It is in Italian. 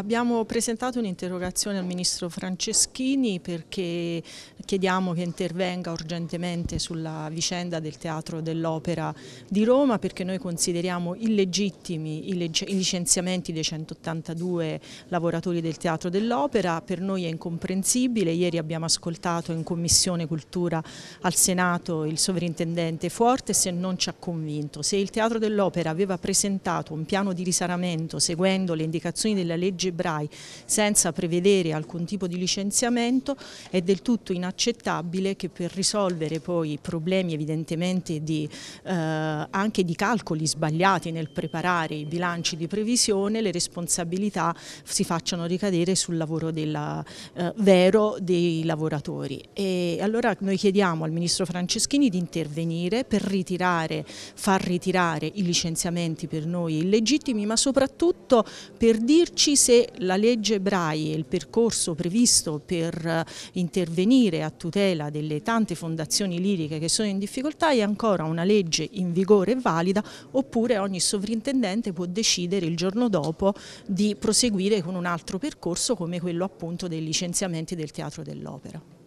Abbiamo presentato un'interrogazione al Ministro Franceschini perché chiediamo che intervenga urgentemente sulla vicenda del Teatro dell'Opera di Roma perché noi consideriamo illegittimi i licenziamenti dei 182 lavoratori del Teatro dell'Opera, per noi è incomprensibile, ieri abbiamo ascoltato in Commissione Cultura al Senato il sovrintendente Forte se non ci ha convinto, se il Teatro dell'Opera aveva presentato un piano di risaramento seguendo le indicazioni della legge algebrai senza prevedere alcun tipo di licenziamento è del tutto inaccettabile che per risolvere poi problemi evidentemente di, eh, anche di calcoli sbagliati nel preparare i bilanci di previsione le responsabilità si facciano ricadere sul lavoro della, eh, vero dei lavoratori. E allora noi chiediamo al Ministro Franceschini di intervenire per ritirare, far ritirare i licenziamenti per noi illegittimi ma soprattutto per dirci se se la legge Braille e il percorso previsto per eh, intervenire a tutela delle tante fondazioni liriche che sono in difficoltà è ancora una legge in vigore e valida oppure ogni sovrintendente può decidere il giorno dopo di proseguire con un altro percorso come quello appunto dei licenziamenti del teatro dell'opera.